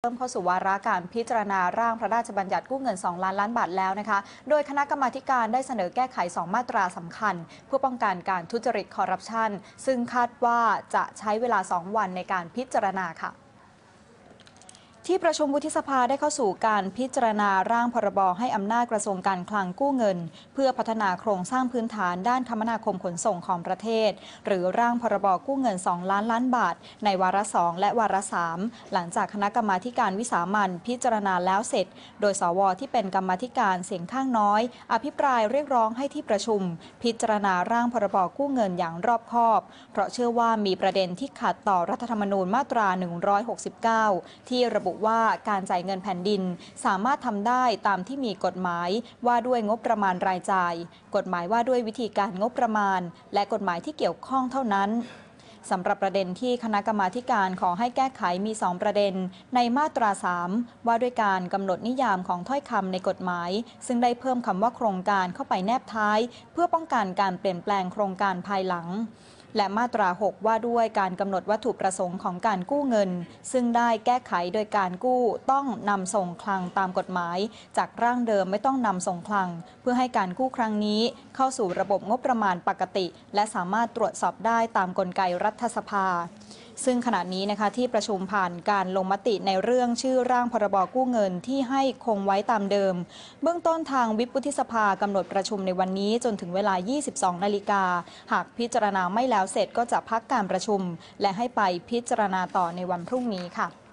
เริ่มเข้าสู่วาระการพิจารณาร่างพระราชบัญญัติกู้เงิน 2 ล้านล้านบาทแล้วนะคะ โดยคณะกรรมาการได้เสนอแก้ไข 2 มาตราสำคัญเพื่อป้องกันการทุจริตคอร์รัปชัน ซึ่งคาดว่าจะใช้เวลา 2 วันในการพิจารณาค่ะที่ประชุมวุฒิสภาได้เข้าสู่การพิจารณาร่างพรบให้อำนาจกระทรวงการคลังกู้เงิน เพื่อพัฒนาโครงสร้างพื้นฐานด้านคมนาคมขนส่งของประเทศ หรือร่างพรบกู้เงิน 2 ล้านล้านบาทในวาระสองและวาระสามหลังจากคณะกรรมาการวิสามันพิจารณาแล้วเสร็จ โดยสวที่เป็นกรรมาการเสียงข้างน้อย อภิปรายเรียกร้องให้ที่ประชุม พิจารณาร่างพรบกู้เงินอย่างรอบคอบ เพราะเชื่อว่ามีประเด็นที่ขัดต่อรัฐธรรมนูญมาตรา 169 ที่ระบุว่าการจ่ายเงินแผ่นดินสามารถทำได้ตามที่มีกฎหมาย ว่าด้วยงบประมาณรายจ่าย กฎหมายว่าด้วยวิธีการงบประมาณ และกฎหมายที่เกี่ยวข้องเท่านั้นสำหรับประเด็นที่คณะกรรมาการขอให้แก้ไขมี2ประเด็น ในมาตรา 3 ว่าด้วยการกำหนดนิยามของถ้อยคำในกฎหมาย ซึ่งได้เพิ่มคำว่าโครงการเข้าไปแนบท้าย เพื่อป้องกันการเปลี่ยนแปลงโครงการภายหลังและมาตรา 6 ว่าด้วยการกำหนดวัตถุประสงค์ของการกู้เงิน ซึ่งได้แก้ไขโดยการกู้ต้องนำส่งคลังตามกฎหมาย จากร่างเดิมไม่ต้องนำส่งคลัง เพื่อให้การกู้ครั้งนี้เข้าสู่ระบบงบประมาณปกติ และสามารถตรวจสอบได้ตามกลไกรัฐสภาซึ่งขณะนี้นะคะที่ประชุมผ่านการลงมติในเรื่องชื่อร่างพรบกู้เงิน ที่ให้คงไว้ตามเดิม เบื้องต้นทางวิปุธิสภากำหนดประชุมในวันนี้จนถึงเวลา 22 นาฬิกา หากพิจารณาไม่แล้วเสร็จก็จะพักการประชุม และให้ไปพิจารณาต่อในวันพรุ่งนี้ค่ะ